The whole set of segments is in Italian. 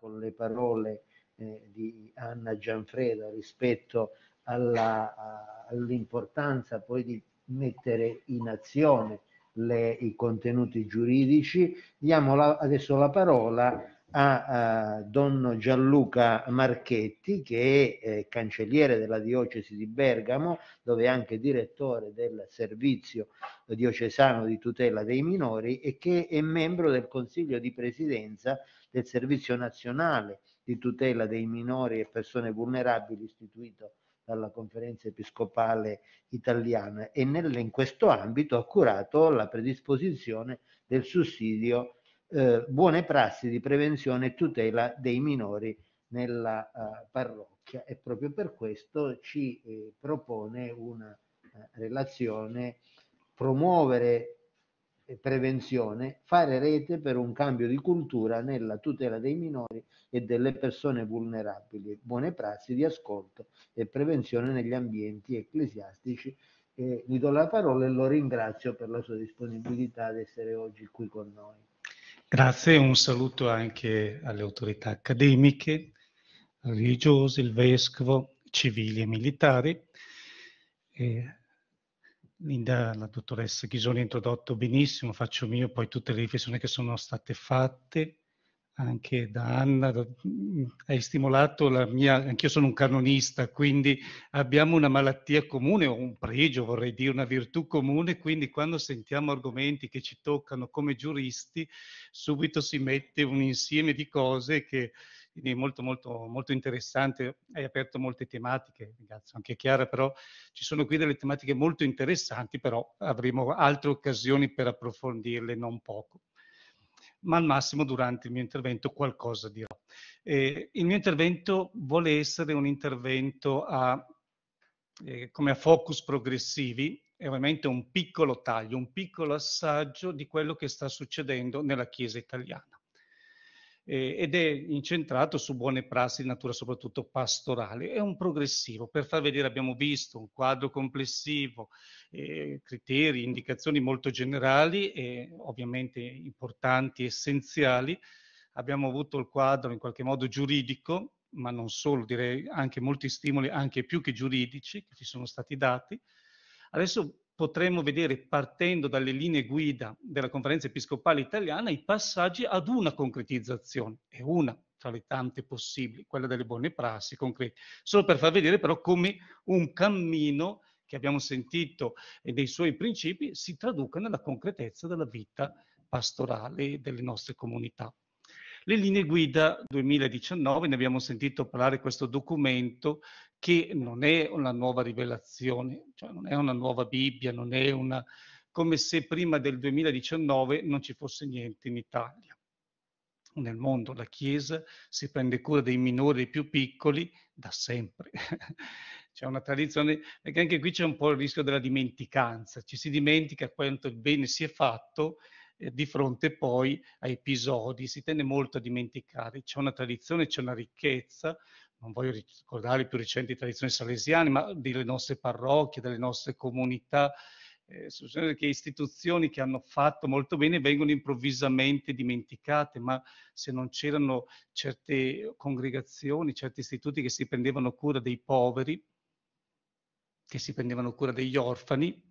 con le parole eh, di Anna Gianfreda rispetto all'importanza poi di mettere in azione le, i contenuti giuridici. Diamo la, adesso la parola a, a, Don Gianluca Marchetti, che è eh, cancelliere della diocesi di Bergamo, dove è anche direttore del servizio diocesano di tutela dei minori e che è membro del consiglio di presidenza del Servizio Nazionale di tutela dei minori e persone vulnerabili istituito dalla Conferenza Episcopale Italiana e nel, in questo ambito ha curato la predisposizione del sussidio eh, Buone prassi di prevenzione e tutela dei minori nella eh, parrocchia e proprio per questo ci eh, propone una eh, relazione promuovere prevenzione, fare rete per un cambio di cultura nella tutela dei minori e delle persone vulnerabili, buone prassi di ascolto e prevenzione negli ambienti ecclesiastici. Eh, gli do la parola e lo ringrazio per la sua disponibilità ad essere oggi qui con noi. Grazie, un saluto anche alle autorità accademiche, religiose, il vescovo, civili e militari. Eh, Linda, la dottoressa Ghisoni ha introdotto benissimo, faccio mio poi tutte le riflessioni che sono state fatte anche da Anna, hai stimolato la mia, anch'io sono un canonista, quindi abbiamo una malattia comune, un pregio vorrei dire, una virtù comune, quindi quando sentiamo argomenti che ci toccano come giuristi, subito si mette un insieme di cose che quindi molto, molto, molto interessante, hai aperto molte tematiche, ringrazio anche Chiara, però ci sono qui delle tematiche molto interessanti, però avremo altre occasioni per approfondirle non poco ma al massimo durante il mio intervento qualcosa dirò. Eh, il mio intervento vuole essere un intervento a, eh, come a focus progressivi, è ovviamente un piccolo taglio, un piccolo assaggio di quello che sta succedendo nella Chiesa italiana eh, ed è incentrato su buone prassi di natura soprattutto pastorale. È un progressivo, per far vedere abbiamo visto un quadro complessivo, eh, criteri, indicazioni molto generali e ovviamente importanti, essenziali. Abbiamo avuto il quadro in qualche modo giuridico, ma non solo, direi anche molti stimoli, anche più che giuridici, che ci sono stati dati. Adesso potremmo vedere, partendo dalle linee guida della Conferenza Episcopale Italiana, i passaggi ad una concretizzazione. È una tra le tante possibili, quella delle buone prassi concrete. Solo per far vedere però come un cammino che abbiamo sentito e dei suoi principi si traduca nella concretezza della vita pastorale delle nostre comunità. Le linee guida 2019, ne abbiamo sentito parlare questo documento che non è una nuova rivelazione, cioè non è una nuova Bibbia, non è una, come se prima del 2019 non ci fosse niente in Italia. Nel mondo la Chiesa si prende cura dei minori e dei più piccoli da sempre. c'è una tradizione, perché anche qui c'è un po' il rischio della dimenticanza, ci si dimentica quanto il bene si è fatto di fronte poi a episodi. Si tende molto a dimenticare, c'è una tradizione, c'è una ricchezza, non voglio ricordare le più recenti tradizioni salesiane, ma delle nostre parrocchie, delle nostre comunità, eh, che istituzioni che hanno fatto molto bene vengono improvvisamente dimenticate, ma se non c'erano certe congregazioni, certi istituti che si prendevano cura dei poveri, che si prendevano cura degli orfani,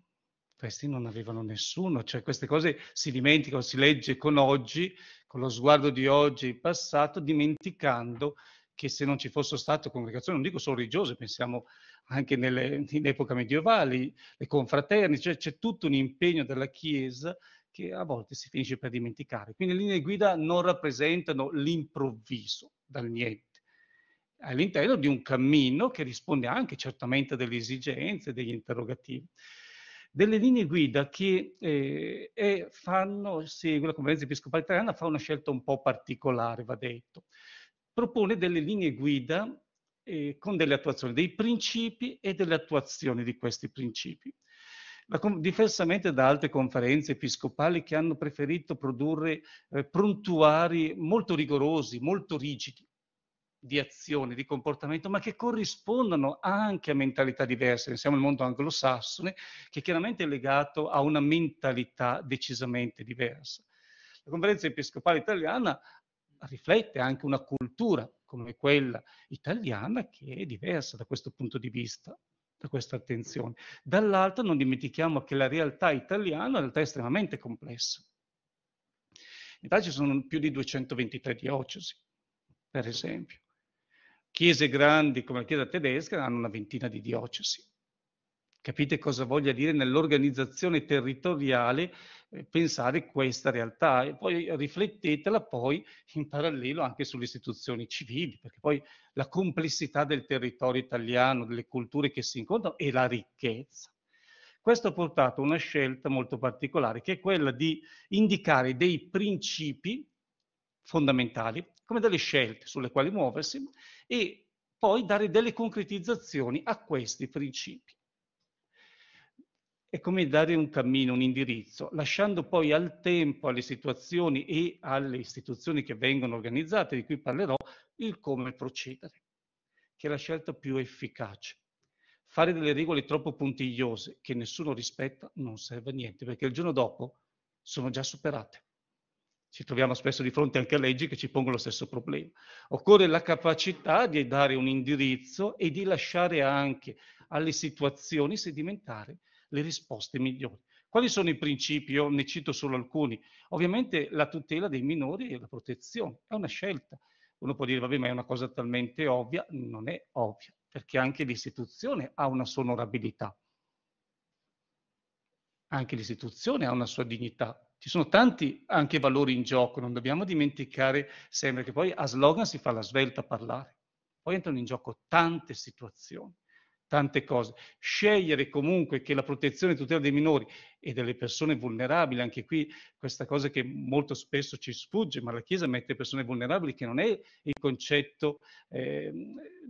questi non avevano nessuno, cioè queste cose si dimenticano, si legge con oggi, con lo sguardo di oggi e passato, dimenticando che se non ci fossero state congregazioni, non dico solo religiose, pensiamo anche nelle, in epoca medievale, le confraterni, cioè c'è tutto un impegno della Chiesa che a volte si finisce per dimenticare. Quindi le linee guida non rappresentano l'improvviso dal niente all'interno di un cammino che risponde anche certamente a delle esigenze, degli interrogativi delle linee guida che eh, è, fanno, segue la Conferenza Episcopale Italiana, fa una scelta un po' particolare, va detto. Propone delle linee guida eh, con delle attuazioni dei principi e delle attuazioni di questi principi. La, diversamente da altre conferenze episcopali che hanno preferito produrre eh, prontuari molto rigorosi, molto rigidi, di azione, di comportamento, ma che corrispondono anche a mentalità diverse. Siamo nel mondo anglosassone, che chiaramente è legato a una mentalità decisamente diversa. La conferenza episcopale italiana riflette anche una cultura come quella italiana che è diversa da questo punto di vista, da questa attenzione. Dall'altro non dimentichiamo che la realtà italiana è una realtà estremamente complessa. In Italia ci sono più di 223 diocesi, per esempio chiese grandi come la Chiesa tedesca hanno una ventina di diocesi. Capite cosa voglia dire nell'organizzazione territoriale eh, pensare questa realtà e poi riflettetela poi in parallelo anche sulle istituzioni civili, perché poi la complessità del territorio italiano, delle culture che si incontrano e la ricchezza. Questo ha portato a una scelta molto particolare, che è quella di indicare dei principi fondamentali come delle scelte sulle quali muoversi e poi dare delle concretizzazioni a questi principi. È come dare un cammino, un indirizzo, lasciando poi al tempo, alle situazioni e alle istituzioni che vengono organizzate, di cui parlerò, il come procedere, che è la scelta più efficace. Fare delle regole troppo puntigliose che nessuno rispetta non serve a niente, perché il giorno dopo sono già superate ci troviamo spesso di fronte anche a leggi che ci pongono lo stesso problema. Occorre la capacità di dare un indirizzo e di lasciare anche alle situazioni sedimentare le risposte migliori. Quali sono i principi? Io ne cito solo alcuni. Ovviamente la tutela dei minori e la protezione è una scelta. Uno può dire, vabbè, ma è una cosa talmente ovvia. Non è ovvia, perché anche l'istituzione ha una sonorabilità. Anche l'istituzione ha una sua dignità, ci sono tanti anche valori in gioco, non dobbiamo dimenticare sempre che poi a slogan si fa la svelta a parlare. Poi entrano in gioco tante situazioni, tante cose. Scegliere comunque che la protezione e tutela dei minori e delle persone vulnerabili, anche qui questa cosa che molto spesso ci sfugge, ma la Chiesa mette persone vulnerabili che non è il concetto... Eh,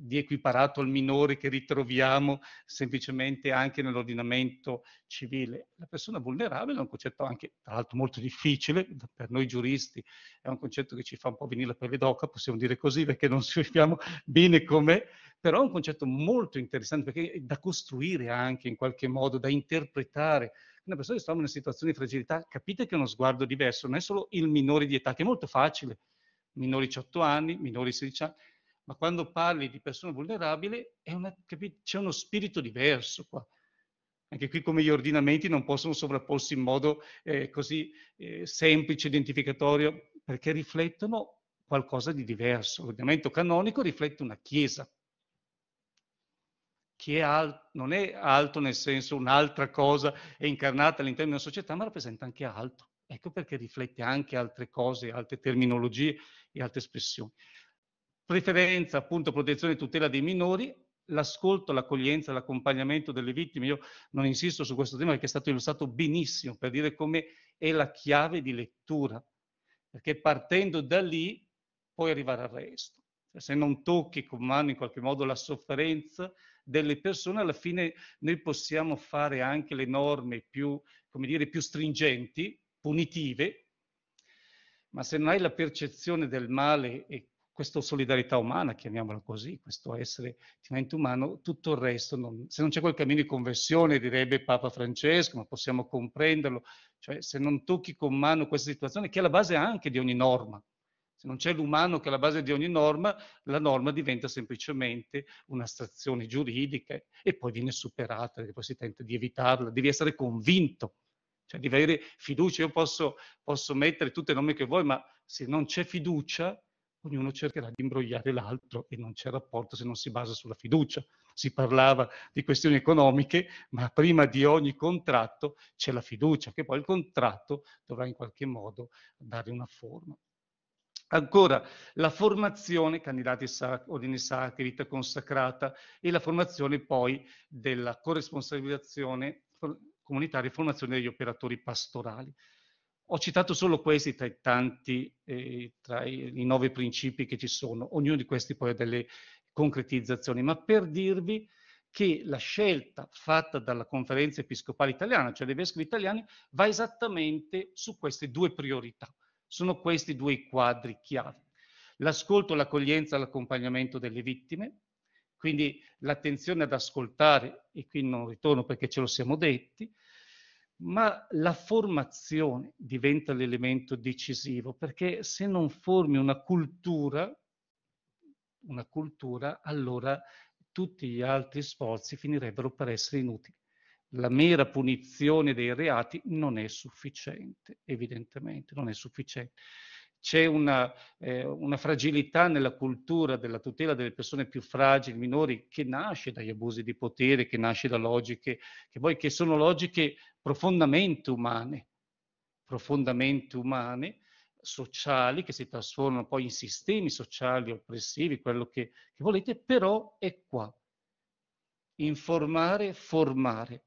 di equiparato al minore che ritroviamo semplicemente anche nell'ordinamento civile. La persona vulnerabile è un concetto anche, tra l'altro, molto difficile per noi giuristi, è un concetto che ci fa un po' venire la pelle d'oca, possiamo dire così, perché non sappiamo bene com'è, però è un concetto molto interessante perché è da costruire anche in qualche modo, da interpretare una persona che si trova in una situazione di fragilità, capite che è uno sguardo diverso, non è solo il minore di età, che è molto facile, minori 18 anni, minori 16 anni, ma quando parli di persone vulnerabili una, c'è uno spirito diverso qua. Anche qui come gli ordinamenti non possono sovrapporsi in modo eh, così eh, semplice, identificatorio, perché riflettono qualcosa di diverso. L'ordinamento canonico riflette una chiesa, che è alt- non è alto nel senso un'altra cosa è incarnata all'interno di una società, ma rappresenta anche altro. Ecco perché riflette anche altre cose, altre terminologie e altre espressioni preferenza, appunto, protezione e tutela dei minori, l'ascolto, l'accoglienza, l'accompagnamento delle vittime. Io non insisto su questo tema perché è stato illustrato benissimo per dire come è la chiave di lettura, perché partendo da lì puoi arrivare al resto. Cioè, se non tocchi con mano in qualche modo la sofferenza delle persone, alla fine noi possiamo fare anche le norme più, come dire, più stringenti, punitive, ma se non hai la percezione del male e questa solidarietà umana, chiamiamola così, questo essere diventa umano, tutto il resto, non, se non c'è quel cammino di conversione, direbbe Papa Francesco, ma possiamo comprenderlo, cioè se non tocchi con mano questa situazione, che è la base anche di ogni norma, se non c'è l'umano che è la base di ogni norma, la norma diventa semplicemente un'astrazione giuridica e poi viene superata, poi si tenta di evitarla, devi essere convinto, cioè di avere fiducia. Io posso, posso mettere tutti i nomi che vuoi, ma se non c'è fiducia, ognuno cercherà di imbrogliare l'altro e non c'è rapporto se non si basa sulla fiducia. Si parlava di questioni economiche, ma prima di ogni contratto c'è la fiducia, che poi il contratto dovrà in qualche modo dare una forma. Ancora, la formazione, candidati sac- ordini sacri, vita consacrata, e la formazione poi della corresponsabilizzazione comunitaria e formazione degli operatori pastorali. Ho citato solo questi tra i tanti, eh, tra i, i nove principi che ci sono. Ognuno di questi poi ha delle concretizzazioni, ma per dirvi che la scelta fatta dalla conferenza episcopale italiana, cioè dei vescovi italiani, va esattamente su queste due priorità. Sono questi due i quadri chiave. L'ascolto, l'accoglienza, l'accompagnamento delle vittime, quindi l'attenzione ad ascoltare, e qui non ritorno perché ce lo siamo detti, ma la formazione diventa l'elemento decisivo, perché se non formi una cultura, una cultura, allora tutti gli altri sforzi finirebbero per essere inutili. La mera punizione dei reati non è sufficiente, evidentemente, non è sufficiente. C'è una, eh, una fragilità nella cultura della tutela delle persone più fragili, minori, che nasce dagli abusi di potere, che nasce da logiche, che poi che sono logiche profondamente umane, profondamente umane, sociali che si trasformano poi in sistemi sociali oppressivi, quello che, che volete, però è qua. Informare, formare.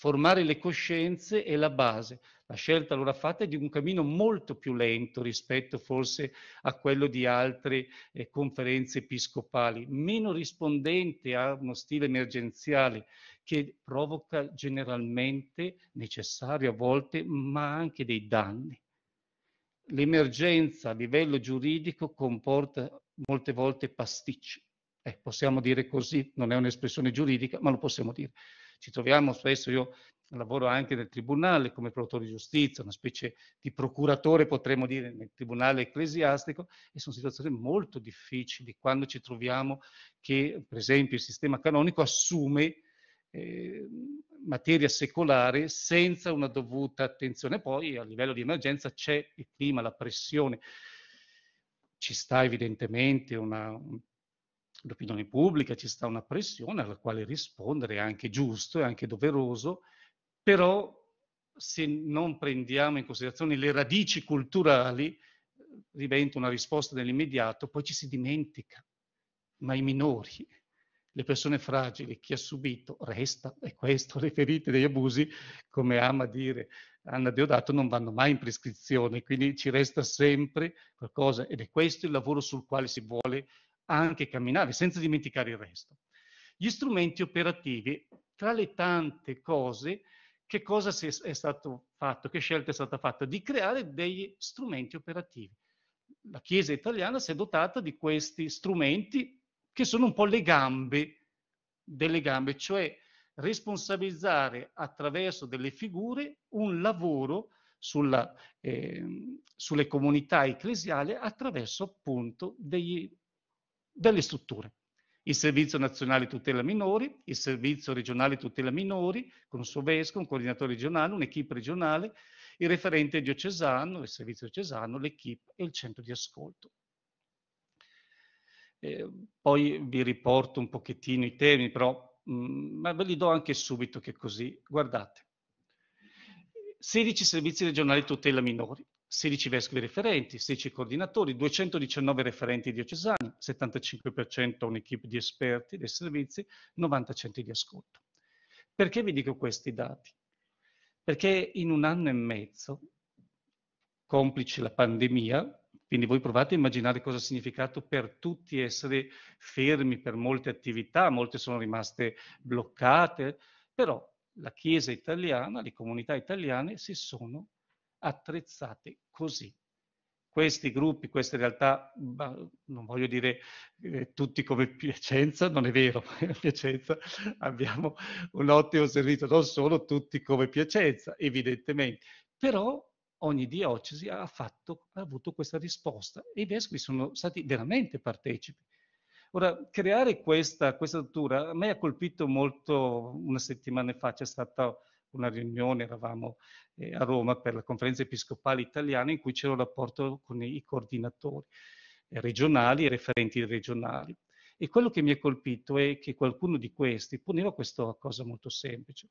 Formare le coscienze è la base. La scelta allora fatta è di un cammino molto più lento rispetto forse a quello di altre eh, conferenze episcopali, meno rispondente a uno stile emergenziale che provoca generalmente, necessario a volte, ma anche dei danni. L'emergenza a livello giuridico comporta molte volte pasticci. Eh, possiamo dire così, non è un'espressione giuridica, ma lo possiamo dire ci troviamo spesso, io lavoro anche nel tribunale come produttore di giustizia, una specie di procuratore potremmo dire nel tribunale ecclesiastico e sono situazioni molto difficili quando ci troviamo che per esempio il sistema canonico assume eh, materia secolare senza una dovuta attenzione. Poi a livello di emergenza c'è il clima, la pressione. Ci sta evidentemente una, l'opinione pubblica, ci sta una pressione alla quale rispondere è anche giusto, è anche doveroso, però se non prendiamo in considerazione le radici culturali, diventa eh, una risposta nell'immediato, poi ci si dimentica, ma i minori, le persone fragili, chi ha subito resta, e questo, le ferite degli abusi, come ama dire Anna Deodato, non vanno mai in prescrizione, quindi ci resta sempre qualcosa ed è questo il lavoro sul quale si vuole anche camminare, senza dimenticare il resto. Gli strumenti operativi, tra le tante cose, che cosa è stato fatto, che scelta è stata fatta? Di creare degli strumenti operativi. La Chiesa italiana si è dotata di questi strumenti che sono un po' le gambe delle gambe, cioè responsabilizzare attraverso delle figure un lavoro sulla, eh, sulle comunità ecclesiali attraverso appunto degli delle strutture. Il Servizio Nazionale Tutela Minori, il Servizio Regionale Tutela Minori, con un suo Sovesco, un coordinatore regionale, un'equipe regionale, il referente diocesano, il servizio diocesano, l'equipe e il centro di ascolto. Eh, poi vi riporto un pochettino i temi, però, mh, mm, ma ve li do anche subito che così, guardate. 16 servizi regionali tutela minori, 16 vescovi referenti, 16 coordinatori, 219 referenti diocesani, 75% un'equipe di esperti dei servizi, 90 centri di ascolto. Perché vi dico questi dati? Perché in un anno e mezzo, complice la pandemia, quindi voi provate a immaginare cosa ha significato per tutti essere fermi per molte attività, molte sono rimaste bloccate, però la Chiesa italiana, le comunità italiane si sono attrezzate così. Questi gruppi, queste realtà, non voglio dire eh, tutti come Piacenza, non è vero, a Piacenza abbiamo un ottimo servizio, non solo tutti come Piacenza, evidentemente, però ogni diocesi ha, fatto, ha, avuto questa risposta e i vescovi sono stati veramente partecipi. Ora, creare questa, questa struttura a me ha colpito molto una settimana fa, c'è stata una riunione, eravamo eh, a Roma per la conferenza episcopale italiana in cui c'era un rapporto con i coordinatori eh, regionali e referenti regionali. E quello che mi ha colpito è che qualcuno di questi poneva questa cosa molto semplice,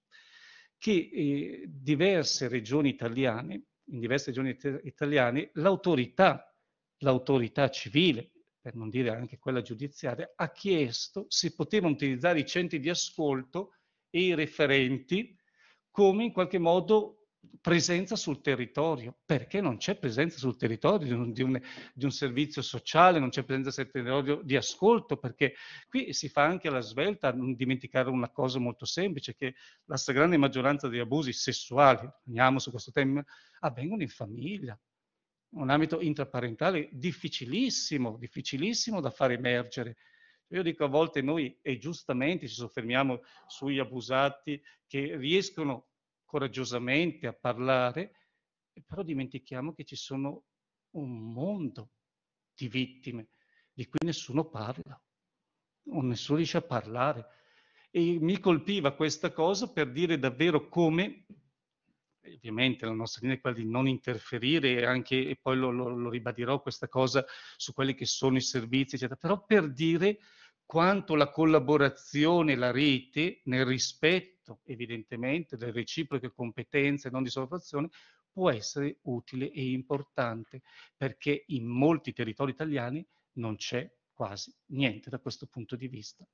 che eh, diverse regioni italiane, in diverse regioni it italiane, l'autorità, l'autorità civile, per non dire anche quella giudiziaria, ha chiesto se potevano utilizzare i centri di ascolto e i referenti come in qualche modo presenza sul territorio, perché non c'è presenza sul territorio di un, di un, di un servizio sociale, non c'è presenza sul territorio di ascolto, perché qui si fa anche la svelta, non dimenticare una cosa molto semplice, che la stragrande maggioranza degli abusi sessuali, andiamo su questo tema, avvengono in famiglia, un ambito intraparentale difficilissimo, difficilissimo da far emergere io dico a volte noi, e giustamente ci soffermiamo sugli abusati che riescono coraggiosamente a parlare, però dimentichiamo che ci sono un mondo di vittime di cui nessuno parla o nessuno riesce a parlare. E mi colpiva questa cosa per dire davvero come ovviamente la nostra linea è quella di non interferire anche, e poi lo, lo, lo, ribadirò questa cosa su quelli che sono i servizi, eccetera, però per dire quanto la collaborazione, la rete, nel rispetto evidentemente delle reciproche competenze, non di sovrapposizione, può essere utile e importante perché in molti territori italiani non c'è quasi niente da questo punto di vista.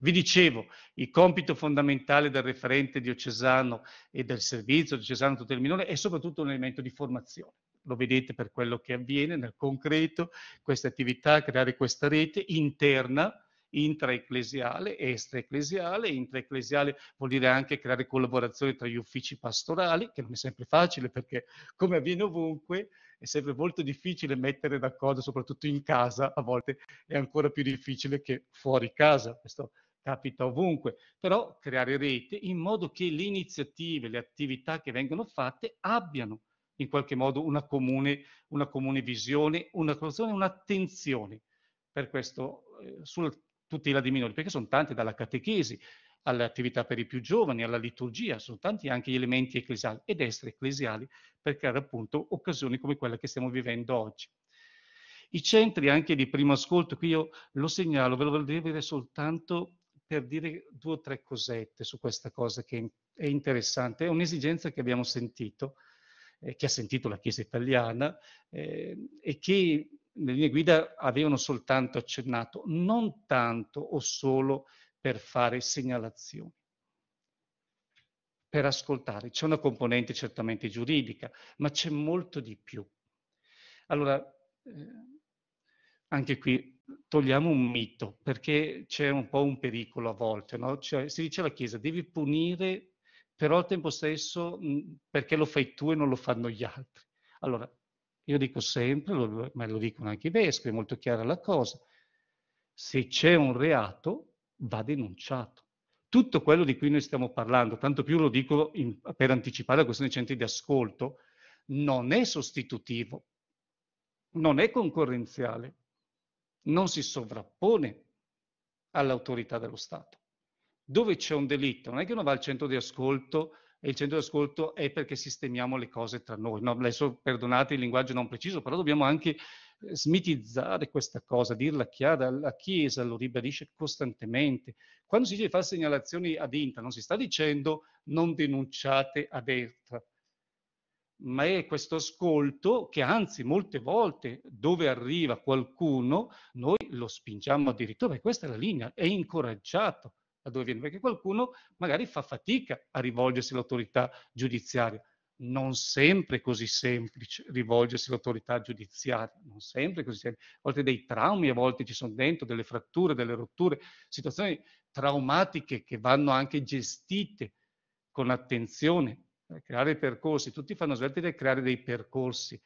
Vi dicevo, il compito fondamentale del referente diocesano e del servizio diocesano tutela del minore è soprattutto un elemento di formazione. Lo vedete per quello che avviene nel concreto, questa attività, creare questa rete interna, intraecclesiale, extraecclesiale, intraecclesiale vuol dire anche creare collaborazione tra gli uffici pastorali, che non è sempre facile perché come avviene ovunque è sempre molto difficile mettere d'accordo, soprattutto in casa, a volte è ancora più difficile che fuori casa, questo capita ovunque, però creare rete in modo che le iniziative, le attività che vengono fatte abbiano in qualche modo una comune, una comune visione, una costruzione, un'attenzione per questo, eh, sulla tutela dei minori, perché sono tante dalla catechesi, alle attività per i più giovani, alla liturgia, sono tanti anche gli elementi ecclesiali ed ecclesiali per creare appunto occasioni come quella che stiamo vivendo oggi. I centri anche di primo ascolto, qui io lo segnalo, ve lo devo dire soltanto per dire due o tre cosette su questa cosa che è interessante. È un'esigenza che abbiamo sentito, eh, che ha sentito la Chiesa italiana eh, e che le linee guida avevano soltanto accennato, non tanto o solo per fare segnalazioni per ascoltare. C'è una componente certamente giuridica, ma c'è molto di più. Allora, eh, anche qui togliamo un mito, perché c'è un po' un pericolo a volte, no? cioè, si dice alla Chiesa devi punire, però al tempo stesso mh, perché lo fai tu e non lo fanno gli altri. Allora, io dico sempre, lo, ma lo dicono anche i vescovi, è molto chiara la cosa, se c'è un reato va denunciato. Tutto quello di cui noi stiamo parlando, tanto più lo dico in, per anticipare la questione dei centri di ascolto, non è sostitutivo, non è concorrenziale, non si sovrappone all'autorità dello Stato. Dove c'è un delitto, non è che uno va al centro di ascolto e il centro di ascolto è perché sistemiamo le cose tra noi. No, adesso perdonate il linguaggio non preciso, però dobbiamo anche eh, smitizzare questa cosa, dirla chiara, la Chiesa lo ribadisce costantemente. Quando si dice di fare segnalazioni ad INTA non si sta dicendo non denunciate ad ERTA, ma è questo ascolto che anzi molte volte dove arriva qualcuno noi lo spingiamo addirittura, perché questa è la linea, è incoraggiato da dove viene, perché qualcuno magari fa fatica a rivolgersi all'autorità giudiziaria. Non sempre è così semplice rivolgersi all'autorità giudiziaria, non sempre è così semplice. A volte dei traumi, a volte ci sono dentro delle fratture, delle rotture, situazioni traumatiche che vanno anche gestite con attenzione, eh, creare percorsi, tutti fanno sveltire creare dei percorsi,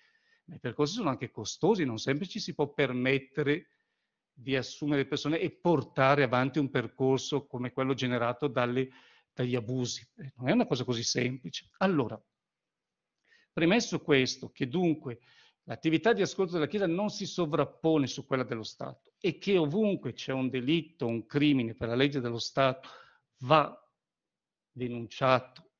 ma i percorsi sono anche costosi, non sempre ci si può permettere di assumere persone e portare avanti un percorso come quello generato dalle, dagli abusi. Eh, non è una cosa così semplice. Allora, premesso questo, che dunque l'attività di ascolto della Chiesa non si sovrappone su quella dello Stato e che ovunque c'è un delitto, un crimine per la legge dello Stato, va denunciato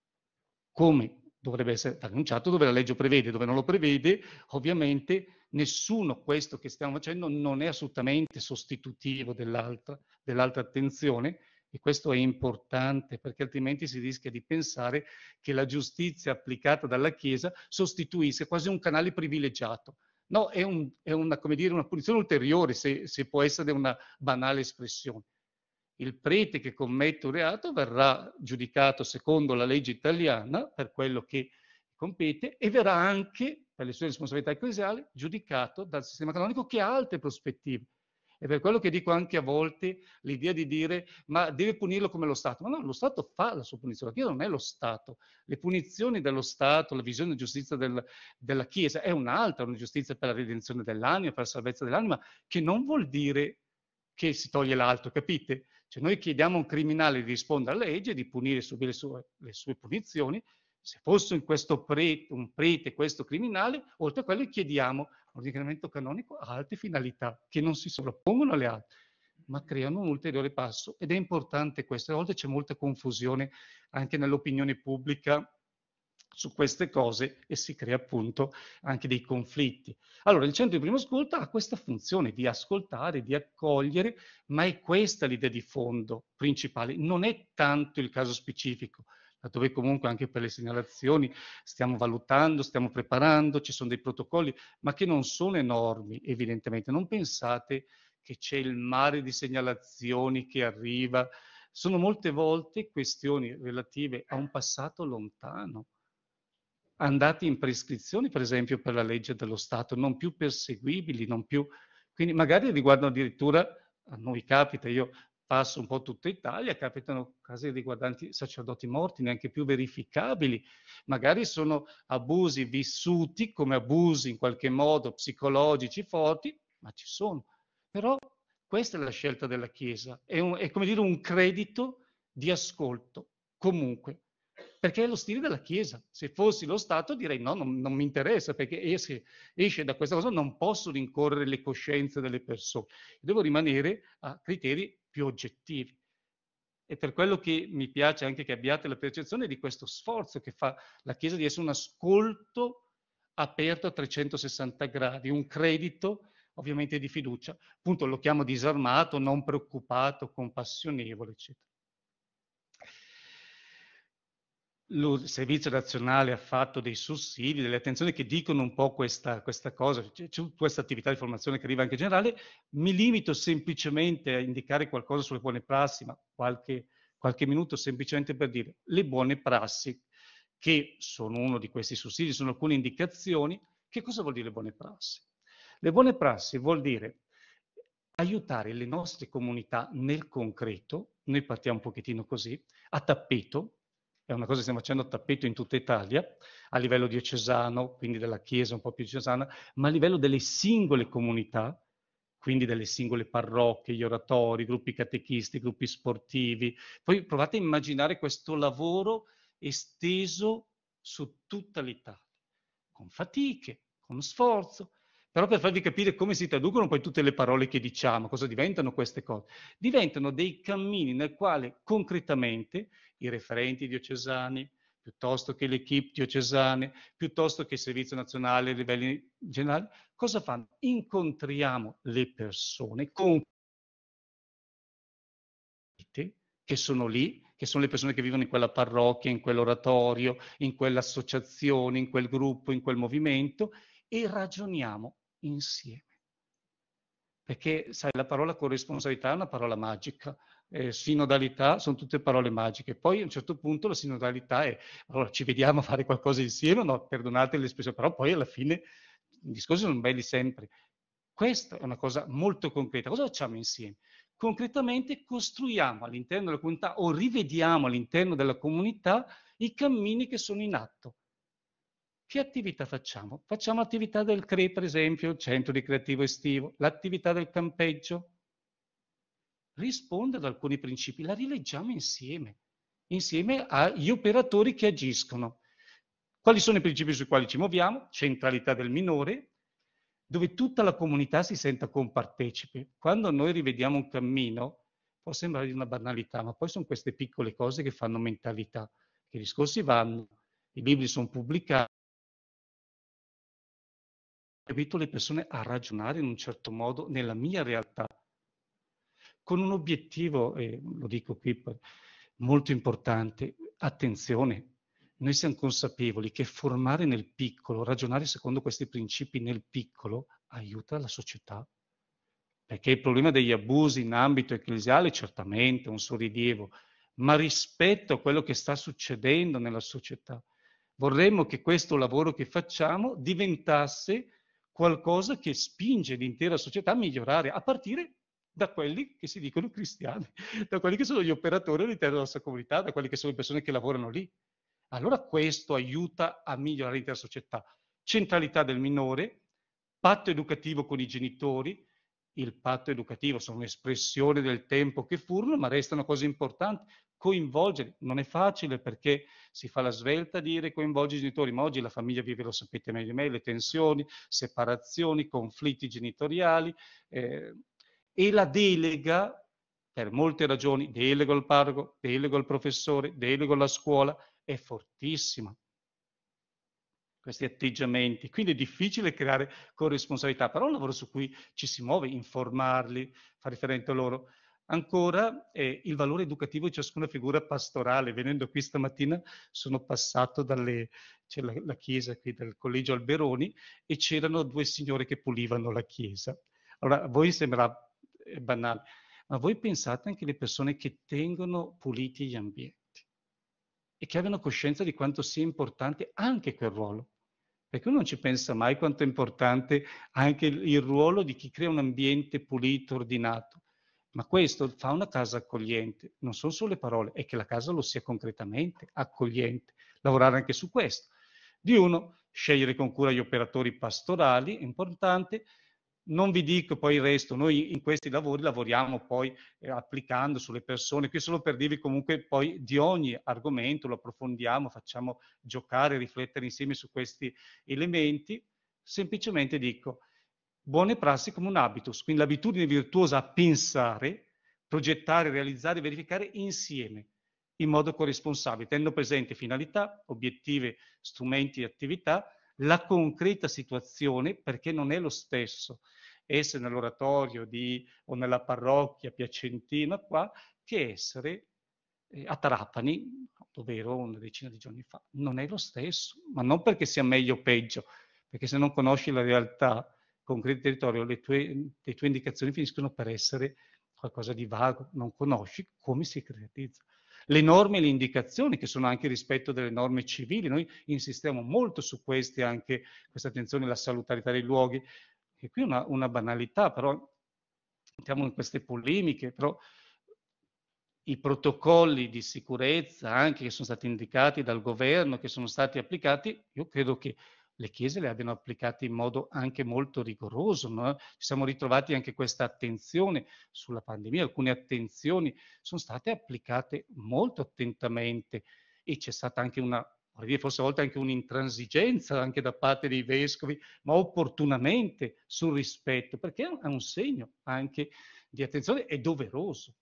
come dovrebbe essere annunciato, dove la legge prevede, dove non lo prevede, ovviamente nessuno questo che stiamo facendo non è assolutamente sostitutivo dell'altra dell attenzione e questo è importante perché altrimenti si rischia di pensare che la giustizia applicata dalla Chiesa sostituisse quasi un canale privilegiato. No, è, un, è una, dire, una, punizione ulteriore, se, se può essere una banale espressione il prete che commette un reato verrà giudicato secondo la legge italiana per quello che compete e verrà anche, per le sue responsabilità ecclesiali, giudicato dal sistema canonico che ha altre prospettive. E per quello che dico anche a volte l'idea di dire ma deve punirlo come lo Stato. Ma no, lo Stato fa la sua punizione, la Chiesa non è lo Stato. Le punizioni dello Stato, la visione di giustizia del, della Chiesa è un'altra, una giustizia per la redenzione dell'anima, per la salvezza dell'anima, che non vuol dire che si toglie l'altro, capite? Cioè noi chiediamo a un criminale di rispondere alla legge, di punire e subire le sue, le sue punizioni, se fosse prete, un prete questo criminale, oltre a quello chiediamo l'ordinamento canonico a altre finalità che non si sovrappongono alle altre, ma creano un ulteriore passo. Ed è importante questo. A volte c'è molta confusione anche nell'opinione pubblica su queste cose e si crea appunto anche dei conflitti. Allora il centro di primo ascolto ha questa funzione di ascoltare, di accogliere, ma è questa l'idea di fondo principale, non è tanto il caso specifico, laddove comunque anche per le segnalazioni stiamo valutando, stiamo preparando, ci sono dei protocolli, ma che non sono enormi evidentemente. Non pensate che c'è il mare di segnalazioni che arriva, sono molte volte questioni relative a un passato lontano, andati in prescrizione, per esempio, per la legge dello Stato, non più perseguibili, non più... Quindi magari riguardano addirittura, a noi capita, io passo un po' tutta Italia, capitano casi riguardanti sacerdoti morti, neanche più verificabili, magari sono abusi vissuti come abusi in qualche modo psicologici forti, ma ci sono. Però questa è la scelta della Chiesa, è, un, è come dire un credito di ascolto, comunque, perché è lo stile della Chiesa. Se fossi lo Stato direi no, non, non mi interessa, perché esce, esce, da questa cosa, non posso rincorrere le coscienze delle persone, devo rimanere a criteri più oggettivi. E per quello che mi piace anche che abbiate la percezione di questo sforzo che fa la Chiesa di essere un ascolto aperto a 360 gradi, un credito ovviamente di fiducia. Appunto lo chiamo disarmato, non preoccupato, compassionevole, eccetera. il Servizio Nazionale ha fatto dei sussidi, delle attenzioni che dicono un po' questa, questa cosa, c'è questa attività di formazione che arriva anche in generale, mi limito semplicemente a indicare qualcosa sulle buone prassi, ma qualche, qualche minuto semplicemente per dire le buone prassi, che sono uno di questi sussidi, sono alcune indicazioni, che cosa vuol dire buone prassi? Le buone prassi vuol dire aiutare le nostre comunità nel concreto, noi partiamo un pochettino così, a tappeto, è una cosa che stiamo facendo a tappeto in tutta Italia, a livello diocesano, quindi della Chiesa un po' più diocesana, ma a livello delle singole comunità, quindi delle singole parrocchie, gli oratori, gruppi catechisti, gruppi sportivi. Poi provate a immaginare questo lavoro esteso su tutta l'Italia, con fatiche, con sforzo, però per farvi capire come si traducono poi tutte le parole che diciamo, cosa diventano queste cose? Diventano dei cammini nel quale concretamente i referenti diocesani, piuttosto che l'equipe diocesane, piuttosto che il servizio nazionale a livelli generali, cosa fanno? Incontriamo le persone con che sono lì, che sono le persone che vivono in quella parrocchia, in quell'oratorio, in quell'associazione, in quel gruppo, in quel movimento e ragioniamo insieme. Perché, sai, la parola corresponsabilità è una parola magica, eh, sinodalità sono tutte parole magiche. Poi a un certo punto la sinodalità è, allora ci vediamo a fare qualcosa insieme, no, perdonate l'espressione, però poi alla fine i discorsi sono belli sempre. Questa è una cosa molto concreta. Cosa facciamo insieme? Concretamente costruiamo all'interno della comunità o rivediamo all'interno della comunità i cammini che sono in atto che attività facciamo? Facciamo attività del CRE, per esempio, il centro ricreativo estivo, l'attività del campeggio. Risponde ad alcuni principi, la rileggiamo insieme, insieme agli operatori che agiscono. Quali sono i principi sui quali ci muoviamo? Centralità del minore, dove tutta la comunità si senta compartecipe. Quando noi rivediamo un cammino, può sembrare di una banalità, ma poi sono queste piccole cose che fanno mentalità, che i discorsi vanno, i libri sono pubblicati, abito le persone a ragionare in un certo modo nella mia realtà, con un obiettivo, e lo dico qui, molto importante, attenzione, noi siamo consapevoli che formare nel piccolo, ragionare secondo questi principi nel piccolo, aiuta la società. Perché il problema degli abusi in ambito ecclesiale certamente ha un suo rilievo, ma rispetto a quello che sta succedendo nella società, vorremmo che questo lavoro che facciamo diventasse qualcosa che spinge l'intera società a migliorare, a partire da quelli che si dicono cristiani, da quelli che sono gli operatori all'interno della nostra comunità, da quelli che sono le persone che lavorano lì. Allora questo aiuta a migliorare l'intera società. Centralità del minore, patto educativo con i genitori, il patto educativo sono un'espressione del tempo che furono, ma restano cose importanti coinvolgere, non è facile perché si fa la svelta a dire coinvolge i genitori, ma oggi la famiglia vive, lo sapete meglio di me, le tensioni, separazioni, conflitti genitoriali eh, e la delega per molte ragioni, delego al parroco, delego al professore, delego alla scuola, è fortissima questi atteggiamenti. Quindi è difficile creare corresponsabilità, però è un lavoro su cui ci si muove, informarli, fare riferimento a loro. Ancora eh, il valore educativo di ciascuna figura pastorale. Venendo qui stamattina sono passato dalle, c'è la, la chiesa qui del Collegio Alberoni e c'erano due signore che pulivano la chiesa. Allora, a voi sembra eh, banale, ma voi pensate anche alle persone che tengono puliti gli ambienti e che abbiano coscienza di quanto sia importante anche quel ruolo. Perché uno non ci pensa mai quanto è importante anche il, il ruolo di chi crea un ambiente pulito, ordinato. Ma questo fa una casa accogliente, non sono solo le parole, è che la casa lo sia concretamente accogliente, lavorare anche su questo. Di uno, scegliere con cura gli operatori pastorali, è importante, non vi dico poi il resto, noi in questi lavori lavoriamo poi eh, applicando sulle persone, qui solo per dirvi comunque poi di ogni argomento lo approfondiamo, facciamo giocare, riflettere insieme su questi elementi, semplicemente dico buone prassi come un habitus, quindi l'abitudine virtuosa a pensare, progettare, realizzare e verificare insieme in modo corresponsabile, tenendo presente finalità, obiettivi, strumenti e attività, la concreta situazione perché non è lo stesso essere nell'oratorio di, o nella parrocchia piacentina qua che essere eh, a Tarapani, dove ero una decina di giorni fa. Non è lo stesso, ma non perché sia meglio o peggio, perché se non conosci la realtà con credito territorio le tue, le tue indicazioni finiscono per essere qualcosa di vago, non conosci come si concretizza. Le norme e le indicazioni, che sono anche rispetto delle norme civili, noi insistiamo molto su queste, anche questa attenzione alla salutarità dei luoghi, che qui è una, una banalità, però entriamo in queste polemiche, però i protocolli di sicurezza anche che sono stati indicati dal governo, che sono stati applicati, io credo che le chiese le abbiano applicate in modo anche molto rigoroso. No? Ci siamo ritrovati anche questa attenzione sulla pandemia, alcune attenzioni sono state applicate molto attentamente e c'è stata anche una vorrei dire, forse a volte anche un'intransigenza anche da parte dei vescovi, ma opportunamente sul rispetto, perché è un segno anche di attenzione, è doveroso.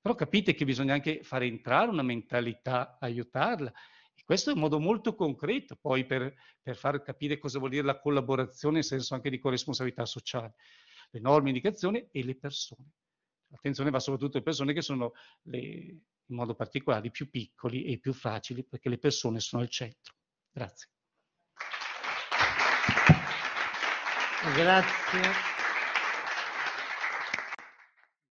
Però capite che bisogna anche fare entrare una mentalità, aiutarla. Questo è un modo molto concreto poi per, per far capire cosa vuol dire la collaborazione nel senso anche di corresponsabilità sociale. Le norme, indicazioni e le persone. L'attenzione va soprattutto alle persone che sono le, in modo particolare i più piccoli e i più fragili perché le persone sono al centro. Grazie. Grazie.